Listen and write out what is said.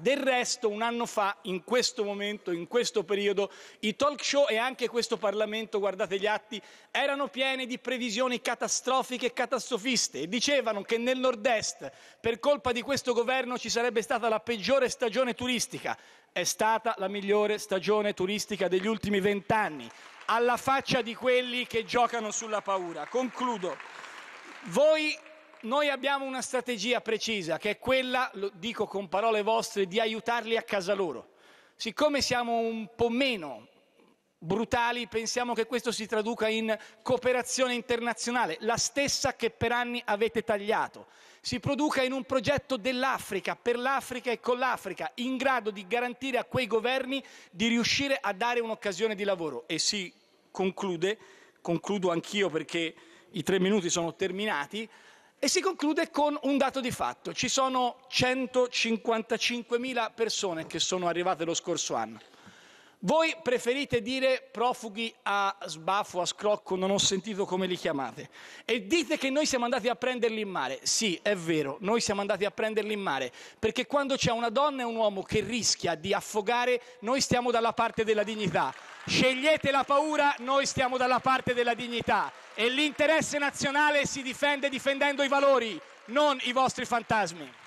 Del resto, un anno fa, in questo momento, in questo periodo, i talk show e anche questo Parlamento, guardate gli atti, erano pieni di previsioni catastrofiche e catastrofiste dicevano che nel nord-est, per colpa di questo governo, ci sarebbe stata la peggiore stagione turistica. È stata la migliore stagione turistica degli ultimi vent'anni, alla faccia di quelli che giocano sulla paura. Concludo. Voi noi abbiamo una strategia precisa che è quella, lo dico con parole vostre, di aiutarli a casa loro. Siccome siamo un po' meno brutali, pensiamo che questo si traduca in cooperazione internazionale, la stessa che per anni avete tagliato. Si produca in un progetto dell'Africa, per l'Africa e con l'Africa, in grado di garantire a quei governi di riuscire a dare un'occasione di lavoro. E si conclude, concludo anch'io perché i tre minuti sono terminati, e si conclude con un dato di fatto. Ci sono 155.000 persone che sono arrivate lo scorso anno. Voi preferite dire profughi a sbaffo, a scrocco, non ho sentito come li chiamate. E dite che noi siamo andati a prenderli in mare. Sì, è vero, noi siamo andati a prenderli in mare, perché quando c'è una donna e un uomo che rischia di affogare, noi stiamo dalla parte della dignità. Scegliete la paura, noi stiamo dalla parte della dignità. E l'interesse nazionale si difende difendendo i valori, non i vostri fantasmi.